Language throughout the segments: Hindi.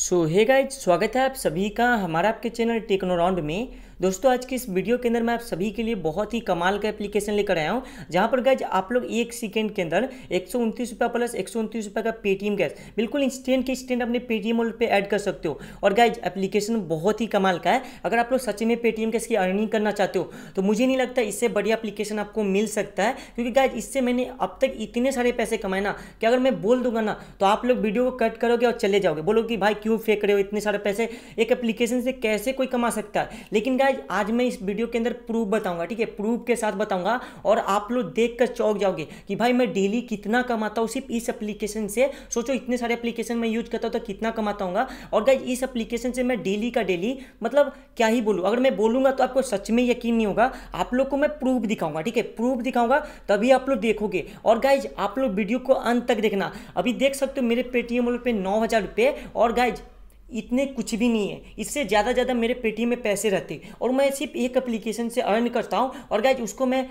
सो हे गाइज स्वागत है आप सभी का हमारा आपके चैनल टेक्नोराउंड में दोस्तों आज की इस वीडियो के अंदर मैं आप सभी के लिए बहुत ही कमाल का एप्लीकेशन लेकर आया हूँ जहाँ पर गैज आप लोग एक सेकेंड के अंदर एक सौ उनतीस रुपये प्लस एक सौ उनतीस रुपये का पेटीएम गैस बिल्कुल इंस्टेंट के इंस्टेंट अपने पेटीएम वॉलेट पर ऐड कर सकते हो और गैज एप्लीकेशन बहुत ही कमाल का है अगर आप लोग सच में पेटीएम गैस की अर्निंग करना चाहते हो तो मुझे नहीं लगता इससे बढ़िया एप्लीकेशन आपको मिल सकता है क्योंकि गैज इससे मैंने अब तक इतने सारे पैसे कमाए ना कि अगर मैं बोल दूंगा ना तो आप लोग वीडियो को कट करोगे और चले जाओगे बोलोगे कि भाई क्यों फेंक रहे हो इतने सारे पैसे एक एप्लीकेशन से कैसे कोई कमा सकता है लेकिन गाय गाइज आज मैं इस वीडियो के अंदर प्रूफ बताऊंगा ठीक है प्रूफ के साथ बताऊंगा और आप लोग देख कर चौक जाओगे कि भाई मैं डेली कितना कमाता हूँ सिर्फ इस एप्लीकेशन से सोचो इतने सारे एप्लीकेशन मैं यूज करता हूँ तो कितना कमाता हूँ और गाइज इस एप्लीकेशन से मैं डेली का डेली मतलब क्या ही बोलूँ अगर मैं बोलूँगा तो आपको सच में यकीन नहीं होगा आप लोग को मैं प्रूफ दिखाऊंगा ठीक है प्रूफ दिखाऊंगा तभी आप लोग देखोगे और गाइज आप लोग वीडियो को अंत तक देखना अभी देख सकते हो मेरे पेटीएम पे नौ हज़ार रुपये और गाइज इतने कुछ भी नहीं है इससे ज़्यादा ज़्यादा मेरे पेटी में पैसे रहते और मैं सिर्फ एक एप्लीकेशन से अर्न करता हूँ और गाइज उसको मैं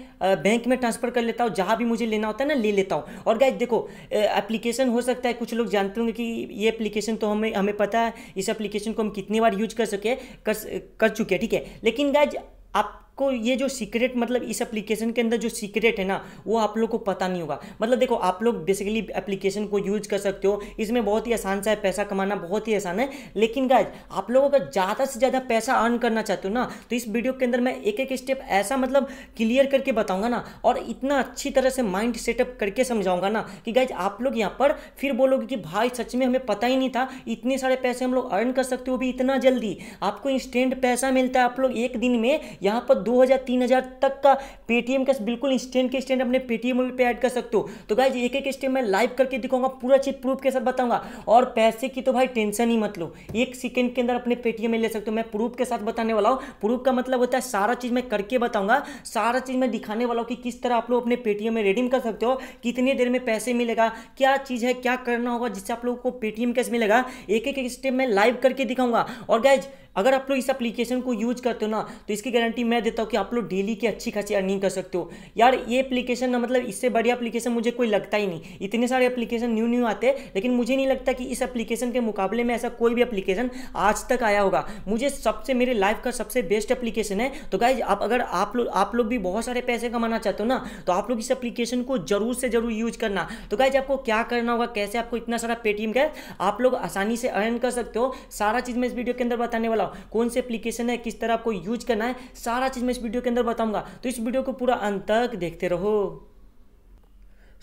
बैंक में ट्रांसफ़र कर लेता हूँ जहाँ भी मुझे लेना होता है ना ले लेता हूँ और गाइज देखो एप्लीकेशन हो सकता है कुछ लोग जानते होंगे कि ये एप्लीकेशन तो हमें हमें पता है इस एप्लीकेशन को हम कितनी बार यूज कर सके कर, कर चुके हैं ठीक है लेकिन गाइज आप आपको ये जो सीक्रेट मतलब इस एप्लीकेशन के अंदर जो सीक्रेट है ना वो आप लोग को पता नहीं होगा मतलब देखो आप लोग बेसिकली एप्लीकेशन को यूज कर सकते हो इसमें बहुत ही आसान सा है पैसा कमाना बहुत ही आसान है लेकिन गाइज आप लोग अगर ज़्यादा से ज़्यादा पैसा अर्न करना चाहते हो ना तो इस वीडियो के अंदर मैं एक एक स्टेप ऐसा मतलब क्लियर करके बताऊंगा ना और इतना अच्छी तरह से माइंड सेटअप करके समझाऊंगा ना कि गाइज आप लोग यहाँ पर फिर बोलोगे कि भाई सच में हमें पता ही नहीं था इतने सारे पैसे हम लोग अर्न कर सकते हो भी इतना जल्दी आपको इंस्टेंट पैसा मिलता है आप लोग एक दिन में यहाँ पर दो हज़ार तीन हज़ार तक का पेटीएम का बिल्कुल इंस्टेंट के इंस्टेंट अपने पेटीएम पे ऐड कर सकते हो तो गाइज एक एक स्टेप मैं लाइव करके दिखाऊंगा पूरा चीज प्रूफ के साथ बताऊंगा और पैसे की तो भाई टेंशन ही मत लो एक सेकेंड के अंदर अपने पेटीएम में ले सकते हो मैं प्रूफ के साथ बताने वाला हूँ प्रूफ का मतलब होता है सारा चीज़ मैं करके बताऊंगा सारा चीज़ मैं दिखाने वाला हूँ कि किस तरह आप लोग अपने पेटीएम में रिडीम कर सकते हो कितने देर में पैसे मिलेगा क्या चीज़ है क्या करना होगा जिससे आप लोगों को पेटीएम कैश मिलेगा एक एक स्टेप मैं लाइव करके दिखाऊंगा और गैज अगर आप लोग इस एप्लीकेशन को यूज करते हो ना तो इसकी गारंटी मैं देता हूँ कि आप लोग डेली की अच्छी खासी अर्निंग कर सकते हो यार ये एप्लीकेशन ना मतलब इससे बढ़िया एप्लीकेशन मुझे कोई लगता ही नहीं इतने सारे एप्लीकेशन न्यू न्यू आते हैं लेकिन मुझे नहीं लगता कि इस एप्लीकेशन के मुकाबले में ऐसा कोई भी एप्लीकेशन आज तक आया होगा मुझे सबसे मेरे लाइफ का सबसे बेस्ट एप्लीकेशन है तो गाइज आप अगर आप लोग आप लोग भी बहुत सारे पैसे कमाना चाहते हो ना तो आप लोग इस एप्लीकेशन को जरूर से जरूर यूज करना तो गाइज आपको क्या करना होगा कैसे आपको इतना सारा पेटीएम का आप लोग आसानी से अर्न कर सकते हो सारा चीज़ मैं इस वीडियो के अंदर बताने वाला चलाओ कौन से एप्लीकेशन है किस तरह आपको यूज करना है सारा चीज़ मैं इस वीडियो के अंदर बताऊंगा तो इस वीडियो को पूरा अंत तक देखते रहो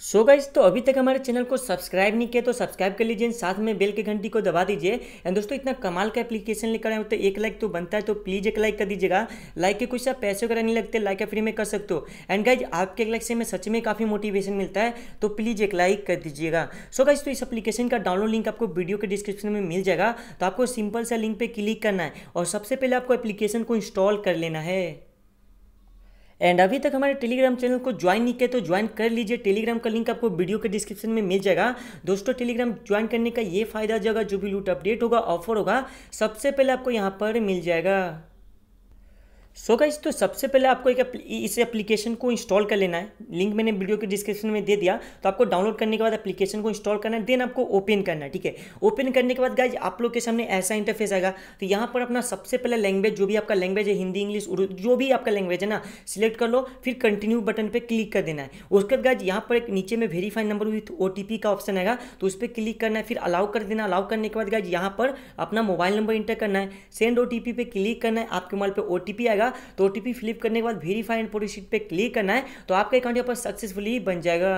सो so गाइज तो अभी तक हमारे चैनल को सब्सक्राइब नहीं किया तो सब्सक्राइब कर लीजिए साथ में बेल की घंटी को दबा दीजिए एंड दोस्तों इतना कमाल का एप्लीकेशन लेकर आए तो एक लाइक तो बनता है तो प्लीज़ एक लाइक कर दीजिएगा लाइक के कुछ सा पैसे वगैरह नहीं लगते लाइक फ्री में कर सकते हो एंड गाइज आपके एक लाइक से सच में काफ़ी मोटिवेशन मिलता है तो प्लीज़ एक लाइक कर दीजिएगा सो so गाइज तो इस अपलीकेशन का डाउनलोड लिंक आपको वीडियो के डिस्क्रिप्शन में मिल जाएगा तो आपको सिंपल सा लिंक पर क्लिक करना है और सबसे पहले आपको एप्लीकेशन को इंस्टॉल कर लेना है एंड अभी तक हमारे टेलीग्राम चैनल को ज्वाइन नहीं किया तो ज्वाइन कर लीजिए टेलीग्राम का लिंक आपको वीडियो के डिस्क्रिप्शन में मिल जाएगा दोस्तों टेलीग्राम ज्वाइन करने का ये फायदा जगह जो भी लूट अपडेट होगा ऑफर होगा सबसे पहले आपको यहाँ पर मिल जाएगा सो so गाइज तो सबसे पहले आपको एक इस एप्लीकेशन को इंस्टॉल कर लेना है लिंक मैंने वीडियो के डिस्क्रिप्शन में दे दिया तो आपको डाउनलोड करने के बाद एप्लीकेशन को इंस्टॉल करना है देन आपको ओपन करना है ठीक है ओपन करने के बाद गाइज आप लोग के सामने ऐसा इंटरफेस आएगा तो यहाँ पर अपना सबसे पहले लैंग्वेज जो भी आपका लैंग्वेज है हिंदी इंग्लिश उर्दू जो भी आपका लैंग्वेज है ना सिलेक्ट कर लो फिर कंटिन्यू बटन पर क्लिक कर देना है उसके बाद गाइज यहाँ पर एक नीचे में वेरीफाई नंबर विथ ओ का ऑप्शन आएगा तो उस पर क्लिक करना है फिर अलाउ कर देना अलाउ करने के बाद गाइज यहाँ पर अपना मोबाइल नंबर इंटर करना है सेंड ओ पे क्लिक करना है आपके मोबाइल पर ओ आएगा जाएगा तो ओ फिलिप करने के बाद वेरीफाइड एंड पर क्लिक करना है तो आपका अकाउंट यहाँ पर सक्सेसफुली बन जाएगा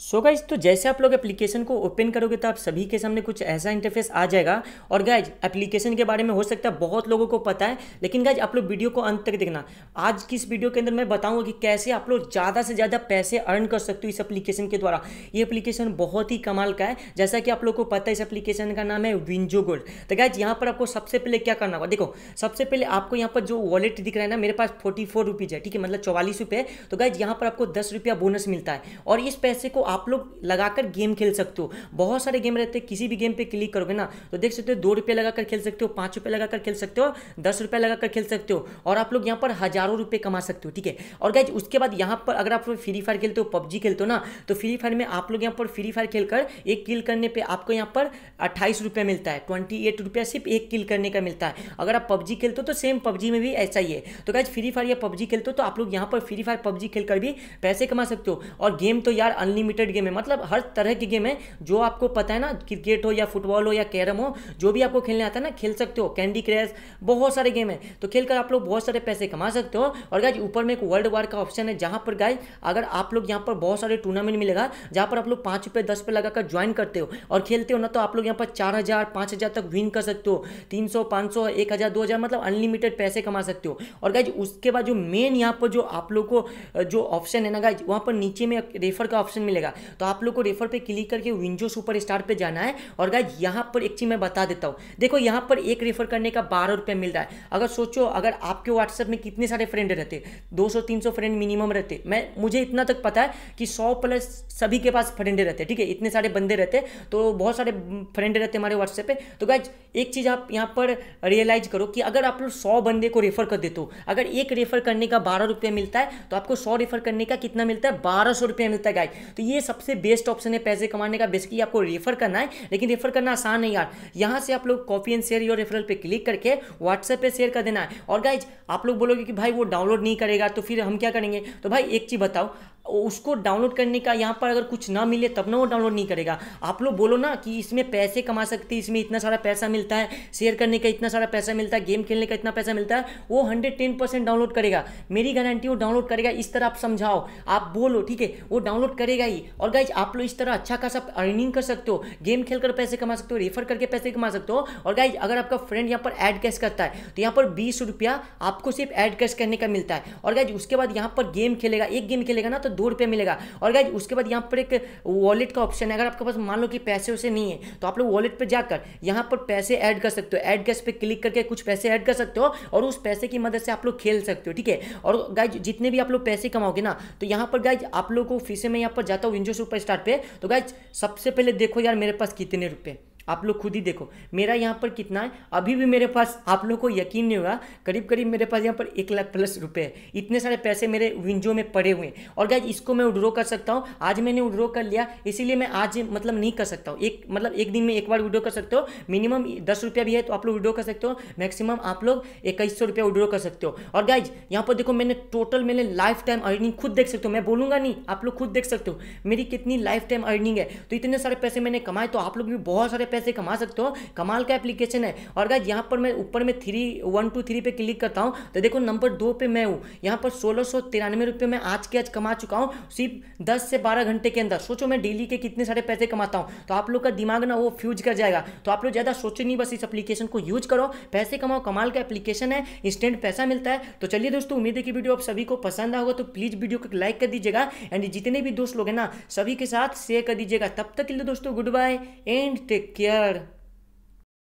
सो गाइज तो जैसे आप लोग एप्लीकेशन को ओपन करोगे तो आप सभी के सामने कुछ ऐसा इंटरफेस आ जाएगा और गाइज एप्लीकेशन के बारे में हो सकता है बहुत लोगों को पता है लेकिन गाइज आप लोग वीडियो को अंत तक देखना आज की इस वीडियो के अंदर मैं बताऊंगा कि कैसे आप लोग ज़्यादा से ज़्यादा पैसे अर्न कर सकते हो इस एप्लीकेशन के द्वारा ये एप्लीकेशन बहुत ही कमाल का है जैसा कि आप लोग को पता है इस एप्लीकेशन का नाम है विंजो गोल्ड तो गाइज यहाँ पर आपको सबसे पहले क्या करना होगा देखो सबसे पहले आपको यहाँ पर जो वॉलेट दिख रहा है ना मेरे पास फोर्टी है ठीक है मतलब चौवालीस तो गाइज यहाँ पर आपको दस बोनस मिलता है और इस पैसे को आप लोग लगाकर गेम खेल सकते हो बहुत सारे गेम रहते हैं किसी भी गेम पे क्लिक करोगे ना तो देख सकते हो दो रुपये लगाकर खेल सकते हो पाँच रुपये लगाकर खेल सकते हो दस रुपये लगाकर खेल सकते हो और आप लोग यहाँ पर हज़ारों रुपये कमा सकते हो ठीक है और गैज उसके बाद यहाँ पर अगर आप लोग फ्री फायर खेलते हो पबजी खेलते हो ना तो फ्री फायर में आप लोग यहाँ पर फ्री फायर खेलकर एक किल करने पर आपको यहाँ पर अट्ठाईस मिलता है ट्वेंटी एट रुपया सिर्फ एक किल करने का मिलता है अगर आप पबजी खेलते हो तो सेम पबजी में भी ऐसा ही है तो गैज फ्री फायर या पबजी खेलते हो तो आप लोग यहाँ पर फ्री फायर पबजी खेलकर भी पैसे कमा सकते हो और गेम तो यार अनलिमिटेड रिलेटेड गेम है मतलब हर तरह की गेम है जो आपको पता है ना क्रिकेट हो या फुटबॉल हो या कैरम हो जो भी आपको खेलने आता है ना खेल सकते हो कैंडी क्रैश बहुत सारे गेम है तो खेल कर आप लोग बहुत सारे पैसे कमा सकते हो और गाय ऊपर में एक वर्ल्ड वार का ऑप्शन है जहाँ पर गाइज अगर आप लोग यहाँ पर बहुत सारे टूर्नामेंट मिलेगा जहाँ पर आप लोग पाँच रुपये दस रुपये लगाकर ज्वाइन करते हो और खेलते हो ना तो आप लोग यहाँ पर चार हज़ार पांच हज़ार तक विन कर सकते हो तीन सौ पाँच सौ एक हज़ार दो हज़ार मतलब अनलिमिटेड पैसे कमा सकते हो और गाय उसके बाद जो मेन यहाँ पर जो आप लोग को जो ऑप्शन है ना गाइज वहाँ पर नीचे में रेफर का ऑप्शन मिलेगा मिलेगा तो आप लोग को रेफर पे क्लिक करके विंजो सुपर स्टार पर जाना है और गाय यहाँ पर एक चीज़ मैं बता देता हूँ देखो यहाँ पर एक रेफर करने का बारह रुपये मिल रहा है अगर सोचो अगर आपके व्हाट्सएप में कितने सारे फ्रेंड रहते दो सौ तीन सौ फ्रेंड मिनिमम रहते मैं मुझे इतना तक पता है कि सौ प्लस सभी के पास फ्रेंड रहते ठीक है इतने सारे बंदे रहते तो बहुत सारे फ्रेंड रहते हमारे व्हाट्सएप पे तो गाय एक चीज़ आप यहाँ पर रियलाइज करो कि अगर आप लोग सौ बंदे को रेफर कर देते हो अगर एक रेफर करने का बारह रुपये मिलता है तो आपको सौ रेफर करने का कितना मिलता है बारह सौ रुपया मिलता है गाय तो ये ये सबसे बेस्ट ऑप्शन है पैसे कमाने का बेसिकली आपको रेफर करना है लेकिन रेफर करना आसान है यार यहाँ से आप लोग copy and share your referral पे क्लिक करके व्हाट्सएप पे शेयर कर देना है और गाइज आप लोग बोलोगे कि भाई वो डाउनलोड नहीं करेगा तो फिर हम क्या करेंगे तो भाई एक चीज़ बताओ उसको डाउनलोड करने का यहाँ पर अगर कुछ ना मिले तब ना वो डाउनलोड नहीं करेगा आप लोग बोलो ना कि इसमें पैसे कमा सकते हैं इसमें इतना सारा पैसा मिलता है शेयर करने का इतना सारा पैसा मिलता है गेम खेलने का इतना पैसा मिलता है वो हंड्रेड टेन परसेंट डाउनलोड करेगा मेरी गारंटी वो डाउनलोड करेगा इस तरह आप समझाओ आप बोलो ठीक है वो डाउनलोड करेगा ही और गाइज आप लोग इस तरह अच्छा खासा अर्निंग कर सकते हो गेम खेल कर पैसे कमा सकते हो रेफर करके पैसे कमा सकते हो और गाइज अगर आपका फ्रेंड यहाँ पर एड कैश करता है तो यहाँ पर बीस रुपया आपको सिर्फ एड कैश करने का मिलता है और गाइज उसके बाद यहाँ पर गेम खेलेगा एक गेम खेलेगा ना तो दो रुपये मिलेगा और गाइज उसके बाद यहाँ पर एक वॉलेट का ऑप्शन है अगर आपके पास मान लो कि पैसे वैसे नहीं है तो आप लोग वॉलेट पर जाकर यहाँ पर पैसे ऐड कर सकते हो ऐड गैस पे क्लिक करके कुछ पैसे ऐड कर सकते हो और उस पैसे की मदद से आप लोग खेल सकते हो ठीक है और गाइज जितने भी आप लोग पैसे कमाओगे ना तो यहाँ पर गाइज आप लोग को फिर से मैं यहाँ पर जाता हूँ विंजो सुपर स्टार पर तो गाइज सबसे पहले देखो यार मेरे पास कितने रुपये आप लोग खुद ही देखो मेरा यहाँ पर कितना है अभी भी मेरे पास आप लोग को यकीन नहीं होगा करीब करीब मेरे पास यहाँ पर एक लाख प्लस रुपये है इतने सारे पैसे मेरे विंजो में पड़े हुए हैं और गाइज इसको मैं विड्रो कर सकता हूँ आज मैंने विड्रो कर लिया इसीलिए मैं आज मतलब नहीं कर सकता हूँ एक मतलब एक दिन में एक बार विड्रो कर सकते हो मिनिमम दस रुपया भी है तो आप लोग विड्रो कर सकते हो मैक्सिमम आप लोग इक्कीस सौ रुपया विड्रो कर सकते हो और गाइज यहाँ पर देखो मैंने टोटल मैंने लाइफ टाइम अर्निंग खुद देख सकते हो मैं बोलूँगा नहीं आप लोग खुद देख सकते हो मेरी कितनी लाइफ टाइम अर्निंग है तो इतने सारे पैसे मैंने कमाए तो आप लोग भी बहुत सारे पैसे पैसे कमा सकते हो कमाल का एप्लीकेशन है और गाइज यहाँ पर मैं ऊपर में थ्री वन टू थ्री पे क्लिक करता हूँ तो देखो नंबर दो पे मैं हूँ यहाँ पर सोलह सौ तिरानवे रुपये मैं आज के आज कमा चुका हूँ सिर्फ दस से बारह घंटे के अंदर सोचो मैं डेली के कितने सारे पैसे कमाता हूँ तो आप लोग का दिमाग ना वो फ्यूज कर जाएगा तो आप लोग ज़्यादा सोचो नहीं बस इस एप्लीकेशन को यूज करो पैसे कमाओ कमाल का एप्लीकेशन है इंस्टेंट पैसा मिलता है तो चलिए दोस्तों उम्मीद है कि वीडियो आप सभी को पसंद आ तो प्लीज़ वीडियो को लाइक कर दीजिएगा एंड जितने भी दोस्त लोग हैं ना सभी के साथ शेयर कर दीजिएगा तब तक के लिए दोस्तों good bye and take care yeah